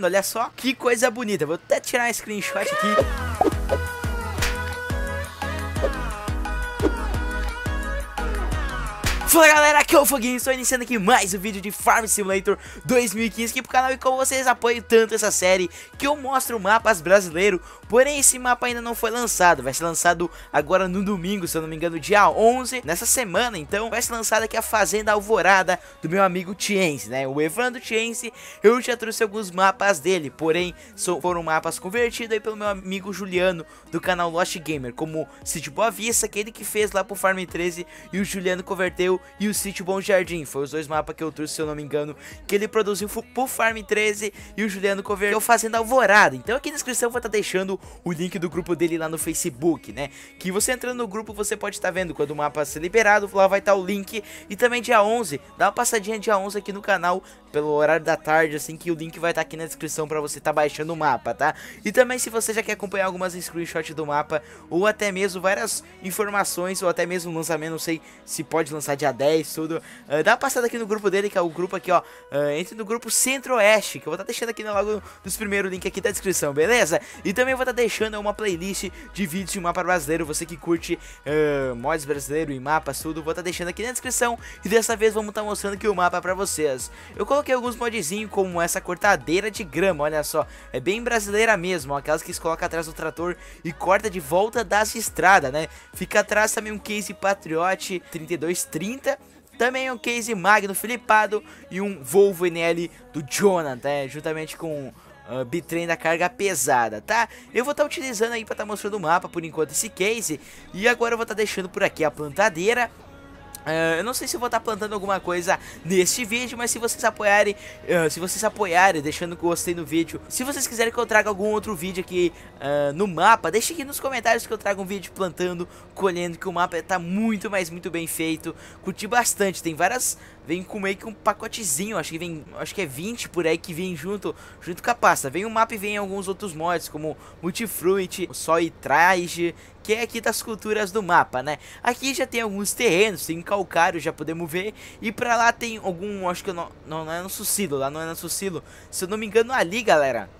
Olha só que coisa bonita. Vou até tirar um screenshot aqui. Fala galera, aqui é o Foguinho, estou iniciando aqui mais um vídeo de Farm Simulator 2015 aqui pro canal e como vocês apoiam tanto essa série que eu mostro mapas brasileiro, porém esse mapa ainda não foi lançado, vai ser lançado agora no domingo, se eu não me engano dia 11, nessa semana então vai ser lançada aqui a Fazenda Alvorada do meu amigo Tiense, né, o Evandro Tiense, eu já trouxe alguns mapas dele, porém foram mapas convertidos aí pelo meu amigo Juliano do canal Lost Gamer, como City Boa Vista, aquele que fez lá pro Farm 13 e o Juliano converteu e o Sítio Bom Jardim. Foi os dois mapas que eu trouxe, se eu não me engano, que ele produziu pro Farm 13 e o Juliano Cover, fazendo Alvorada. Então aqui na descrição eu vou estar tá deixando o link do grupo dele lá no Facebook, né? Que você entrando no grupo, você pode estar tá vendo quando o mapa ser liberado, lá vai estar tá o link. E também dia 11, dá uma passadinha dia 11 aqui no canal, pelo horário da tarde, assim, que o link vai estar tá aqui na descrição pra você estar tá baixando o mapa, tá? E também se você já quer acompanhar algumas screenshots do mapa, ou até mesmo várias informações, ou até mesmo lançamento, não sei se pode lançar dia dia 10, tudo. Uh, dá uma passada aqui no grupo dele, que é o grupo aqui, ó. Uh, entre no grupo Centro-Oeste, que eu vou estar tá deixando aqui logo nos primeiros links aqui da descrição, beleza? E também vou estar tá deixando uma playlist de vídeos de mapa brasileiro. Você que curte uh, mods brasileiro e mapas, tudo, vou estar tá deixando aqui na descrição. E dessa vez vamos estar tá mostrando aqui o mapa pra vocês. Eu coloquei alguns modzinhos, como essa cortadeira de grama, olha só. É bem brasileira mesmo, ó, aquelas que se coloca atrás do trator e corta de volta das estradas, né? Fica atrás também um case Patriot 3230. 30. Também um case Magno Filipado e um Volvo NL do Jonathan, é, juntamente com uh, bitrem da carga pesada, tá? Eu vou estar tá utilizando aí para estar tá mostrando o mapa por enquanto esse case. E agora eu vou estar tá deixando por aqui a plantadeira Uh, eu não sei se eu vou estar plantando alguma coisa neste vídeo, mas se vocês apoiarem, uh, se vocês apoiarem, deixando o gostei no vídeo, se vocês quiserem que eu traga algum outro vídeo aqui uh, no mapa, deixe aqui nos comentários que eu traga um vídeo plantando, colhendo, que o mapa está muito, mais muito bem feito, curti bastante, tem várias vem com meio que um pacotezinho, acho que vem, acho que é 20 por aí que vem junto, junto com a pasta. Vem o mapa e vem alguns outros mods, como Multifruit, Sol e que é aqui das culturas do mapa, né? Aqui já tem alguns terrenos, tem calcário, já podemos ver, e pra lá tem algum, acho que não, não, não é no Sucilo, lá não é no Sucilo, se eu não me engano ali, galera,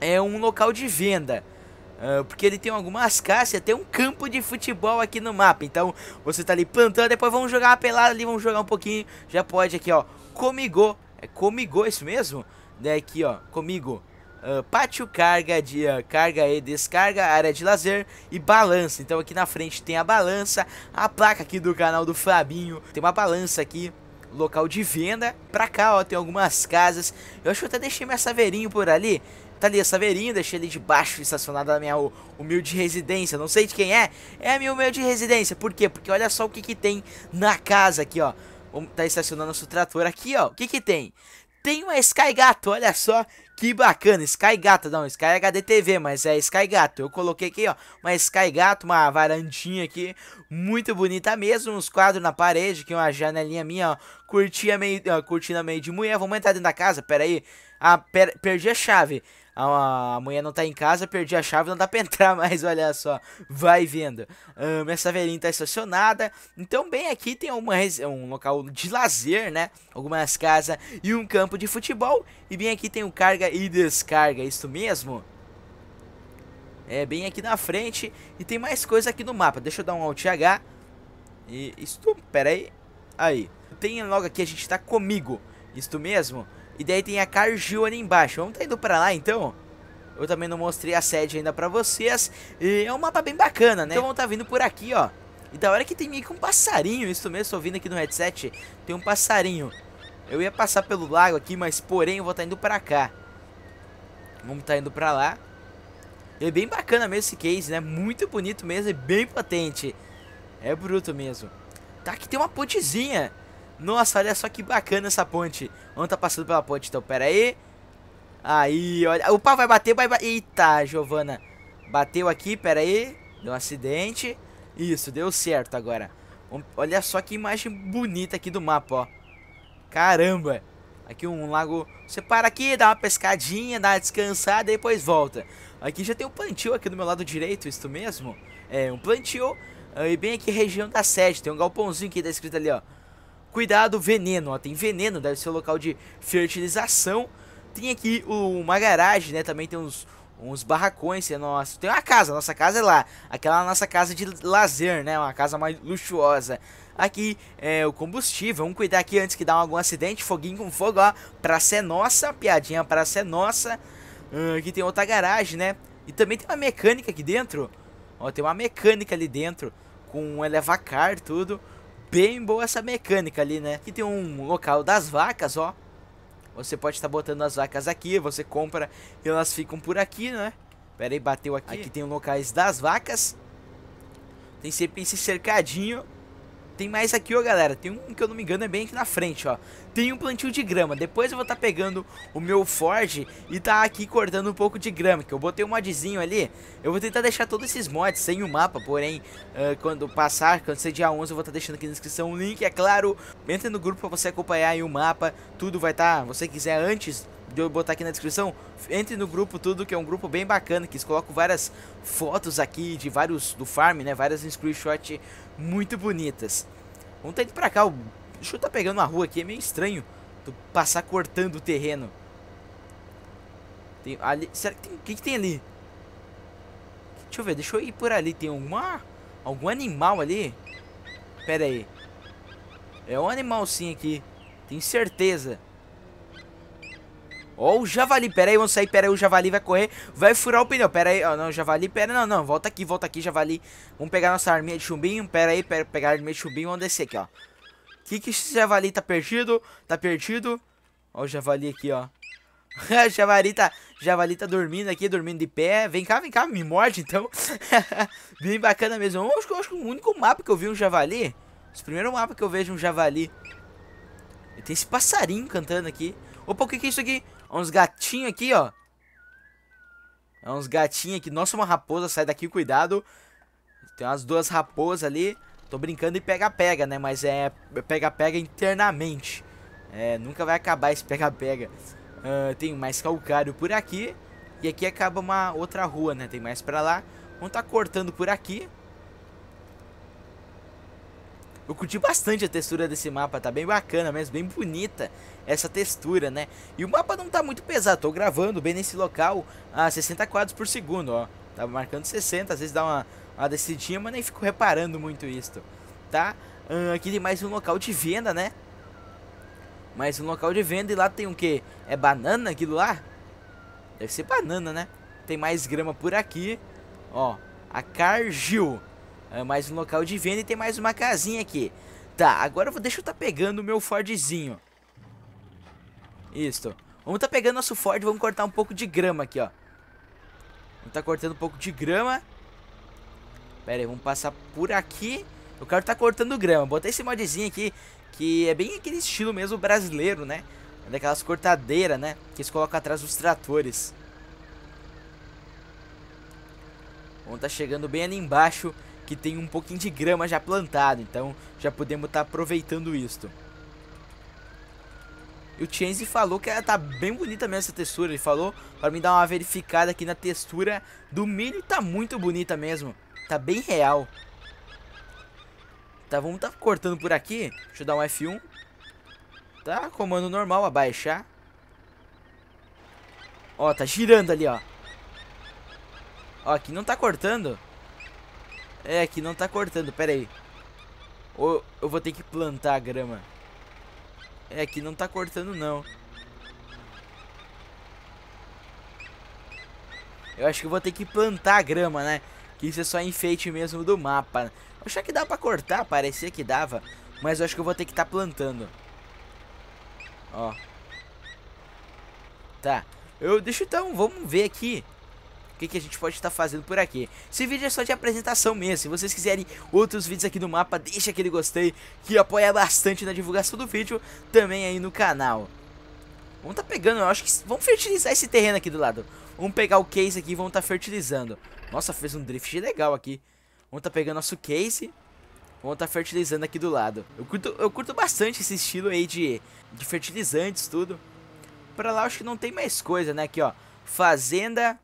é um local de venda. Ah, porque ele tem algumas caixas, tem um campo de futebol aqui no mapa. Então, você tá ali plantando, depois vamos jogar uma pelada ali, vamos jogar um pouquinho. Já pode aqui, ó, comigo. É comigo é isso mesmo? Né, aqui, ó, comigo. Uh, pátio, carga, de, uh, carga e descarga, área de lazer e balança. Então aqui na frente tem a balança, a placa aqui do canal do Fabinho. Tem uma balança aqui local de venda. Pra cá, ó, tem algumas casas. Eu acho que eu até deixei minha saveirinho por ali. Tá ali a é saveirinha, deixei ali debaixo, estacionada na minha humilde residência. Não sei de quem é, é a minha humilde residência. Por quê? Porque olha só o que que tem na casa aqui, ó. Tá estacionando nosso trator aqui, ó. O que que tem? Tem uma Sky Gato, olha só que bacana, Sky Gato, não, Sky HD TV, mas é Sky Gato. Eu coloquei aqui, ó, uma Sky Gato, uma varandinha aqui, muito bonita mesmo, uns quadros na parede, aqui uma janelinha minha, ó, curtia meio, ó, curtindo meio de mulher. Vamos entrar dentro da casa, pera aí. Ah, per perdi a chave a, a mulher não tá em casa, perdi a chave, não dá pra entrar mais, olha só. Vai vendo. Uh, minha saveirinha tá estacionada. Então, bem aqui tem uma, um local de lazer, né? Algumas casas e um campo de futebol. E bem aqui tem o um carga e descarga, é isso mesmo? É, bem aqui na frente. E tem mais coisa aqui no mapa. Deixa eu dar um Alt H. E isto, pera aí. Aí. Tem logo aqui, a gente tá comigo. Isto mesmo. E daí tem a Cargill ali embaixo. Vamos tá indo pra lá então? Eu também não mostrei a sede ainda pra vocês. E é um mapa bem bacana, né? Então vamos tá vindo por aqui, ó. E da hora que tem meio que um passarinho, isso mesmo, tô vindo aqui no headset, tem um passarinho. Eu ia passar pelo lago aqui, mas porém eu vou estar tá indo pra cá. Vamos tá indo pra lá. É bem bacana mesmo esse case, né? Muito bonito mesmo e bem potente. É bruto mesmo. Tá, aqui tem uma pontezinha. Nossa, olha só que bacana essa ponte. Vamos tá passando pela ponte, então, pera aí. Aí, olha. O pau vai bater, vai bater. Eita, Giovana. Bateu aqui, pera aí. Deu um acidente. Isso, deu certo agora. Olha só que imagem bonita aqui do mapa, ó. Caramba. Aqui um lago. Você para aqui, dá uma pescadinha, dá uma descansada e depois volta. Aqui já tem um plantio aqui do meu lado direito, isso mesmo? É, um plantio. Ah, e bem aqui região da sede. Tem um galpãozinho que tá escrito ali, ó. Cuidado, veneno, ó, tem veneno, deve ser o local de fertilização. Tem aqui uma garagem, né, também tem uns, uns barracões, nossa Tem uma casa, nossa casa é lá, aquela nossa casa de lazer, né, uma casa mais luxuosa. Aqui é o combustível, vamos cuidar aqui antes que dá algum acidente, foguinho com fogo, ó, pra ser é nossa, piadinha pra ser é nossa. Ah, aqui tem outra garagem, né, e também tem uma mecânica aqui dentro, ó, tem uma mecânica ali dentro, com um elevacar, tudo bem boa essa mecânica ali, né? Aqui tem um local das vacas, ó. Você pode estar tá botando as vacas aqui, você compra e elas ficam por aqui, né? Pera aí, bateu aqui. Aqui tem locais das vacas. Tem sempre esse cercadinho tem mais aqui, ó, galera. Tem um que eu não me engano é bem aqui na frente, ó. Tem um plantio de grama. Depois eu vou estar tá pegando o meu Ford e tá aqui cortando um pouco de grama. Que eu botei um modzinho ali. Eu vou tentar deixar todos esses mods sem o mapa. Porém, uh, quando passar, quando ser dia 11, eu vou estar tá deixando aqui na descrição o link. É claro, entra no grupo pra você acompanhar aí o mapa. Tudo vai estar, tá, você quiser, antes de eu botar aqui na descrição, entre no grupo tudo, que é um grupo bem bacana, que eles colocam várias fotos aqui de vários do farm, né? Várias screenshots muito bonitas. Vamos tá indo pra cá, o bicho tá pegando uma rua aqui, é meio estranho tu passar cortando o terreno. Tem ali, será que tem, o que, que tem ali? Deixa eu ver, deixa eu ir por ali, tem alguma, algum animal ali? Pera aí. É um animal sim aqui, tenho certeza. Ó, o javali, pera aí, vamos sair, pera aí, o javali vai correr, vai furar o pneu, pera aí, ó, não, javali, pera, não, não, volta aqui, volta aqui, javali, vamos pegar nossa arminha de chumbinho, pera aí, pera, pegar a arminha de chumbinho, vamos descer aqui, ó. Que que esse javali tá perdido, tá perdido, ó o javali aqui, ó. javali, tá, javali tá dormindo aqui, dormindo de pé, vem cá, vem cá, me morde, então. Bem bacana mesmo, eu acho, eu acho que o único mapa que eu vi um javali, O primeiro mapa que eu vejo um javali. E tem esse passarinho cantando aqui. Opa, o que, que é isso aqui? É uns gatinhos aqui, ó. É uns gatinhos aqui. Nossa, uma raposa. Sai daqui, cuidado. Tem umas duas raposas ali. Tô brincando e pega-pega, né? Mas é pega-pega internamente. É, nunca vai acabar esse pega-pega. Uh, tem mais calcário por aqui. E aqui acaba uma outra rua, né? Tem mais pra lá. Vamos tá cortando por aqui. Eu curti bastante a textura desse mapa, tá bem bacana mesmo, bem bonita essa textura, né? E o mapa não tá muito pesado, tô gravando bem nesse local a 60 quadros por segundo, ó. Tava tá marcando 60, às vezes dá uma, uma descidinha, mas nem fico reparando muito isso, tá? aqui tem mais um local de venda, né? Mais um local de venda e lá tem o quê? que? É banana aquilo lá? Deve ser banana, né? Tem mais grama por aqui, ó. A Cargill é mais um local de venda e tem mais uma casinha aqui. Tá, agora eu vou, deixa eu tá pegando o meu Fordzinho. Isso. Vamos tá pegando nosso Ford, vamos cortar um pouco de grama aqui, ó. Vamos tá cortando um pouco de grama. Pera aí, vamos passar por aqui. O cara tá cortando grama. Botei esse modzinho aqui, que é bem aquele estilo mesmo brasileiro, né? daquelas cortadeiras, né? Que eles colocam atrás dos tratores. Vamos tá chegando bem ali embaixo que tem um pouquinho de grama já plantado, então já podemos estar tá aproveitando isto. E o Chance falou que ela tá bem bonita mesmo essa textura, ele falou para mim dar uma verificada aqui na textura do milho tá muito bonita mesmo, tá bem real. Tá, vamos tá cortando por aqui, deixa eu dar um F1. Tá, comando normal, abaixar. Ó, tá girando ali, ó. Ó, aqui não tá cortando. É, aqui não tá cortando, pera aí. Ou eu vou ter que plantar a grama. É, aqui não tá cortando não. Eu acho que eu vou ter que plantar a grama, né? Que isso é só enfeite mesmo do mapa. Acho que dá pra cortar, parecia que dava. Mas eu acho que eu vou ter que estar tá plantando. Ó. Tá. Eu, deixa então, vamos ver aqui que, que a gente pode estar fazendo por aqui. Esse vídeo é só de apresentação mesmo, se vocês quiserem outros vídeos aqui do mapa, deixa aquele gostei, que apoia bastante na divulgação do vídeo, também aí no canal. Vamos tá pegando, eu acho que... Vamos fertilizar esse terreno aqui do lado. Vamos pegar o case aqui e vamos tá fertilizando. Nossa, fez um drift legal aqui. Vamos tá pegando nosso case. Vamos tá fertilizando aqui do lado. Eu curto, eu curto bastante esse estilo aí de, de fertilizantes, tudo. Pra lá acho que não tem mais coisa, né? Aqui, ó. Fazenda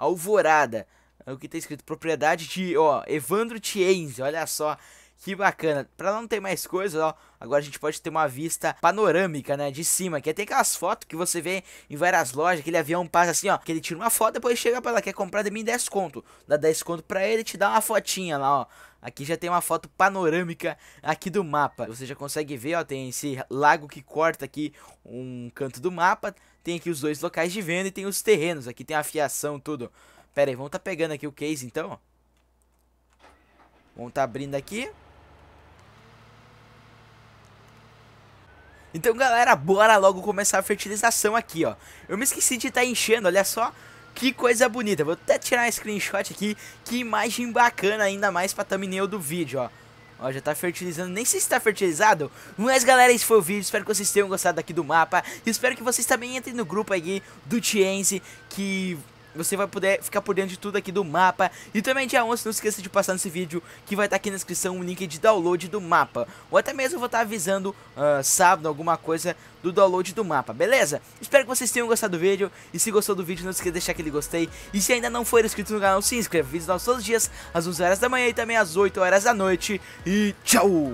Alvorada. É o que está escrito, propriedade de, ó, Evandro Tienzi, olha só. Que bacana. Pra não ter mais coisa, ó, agora a gente pode ter uma vista panorâmica, né, de cima. Que é, tem aquelas fotos que você vê em várias lojas, aquele avião passa assim, ó, que ele tira uma foto, depois chega pra ela, quer comprar de mim 10 conto. Dá 10 conto pra ele, te dá uma fotinha lá, ó. Aqui já tem uma foto panorâmica aqui do mapa. Você já consegue ver, ó, tem esse lago que corta aqui um canto do mapa. Tem aqui os dois locais de venda e tem os terrenos. Aqui tem a fiação, tudo. Pera aí, vamos tá pegando aqui o case então. Vamos tá abrindo aqui. Então, galera, bora logo começar a fertilização aqui, ó. Eu me esqueci de estar tá enchendo, olha só. Que coisa bonita. Vou até tirar um screenshot aqui. Que imagem bacana ainda mais pra thumbnail do vídeo, ó. Ó, já tá fertilizando. Nem sei se tá fertilizado. Mas, galera, esse foi o vídeo. Espero que vocês tenham gostado aqui do mapa. Espero que vocês também entrem no grupo aí do Tiense, que você vai poder ficar por dentro de tudo aqui do mapa. E também dia 11, não esqueça de passar nesse vídeo que vai estar tá aqui na descrição o link de download do mapa. Ou até mesmo vou estar tá avisando uh, sábado alguma coisa do download do mapa, beleza? Espero que vocês tenham gostado do vídeo. E se gostou do vídeo, não esqueça de deixar aquele gostei. E se ainda não for inscrito no canal, se inscreva. Vídeos novos todos os dias, às 11 horas da manhã e também às 8 horas da noite. E tchau!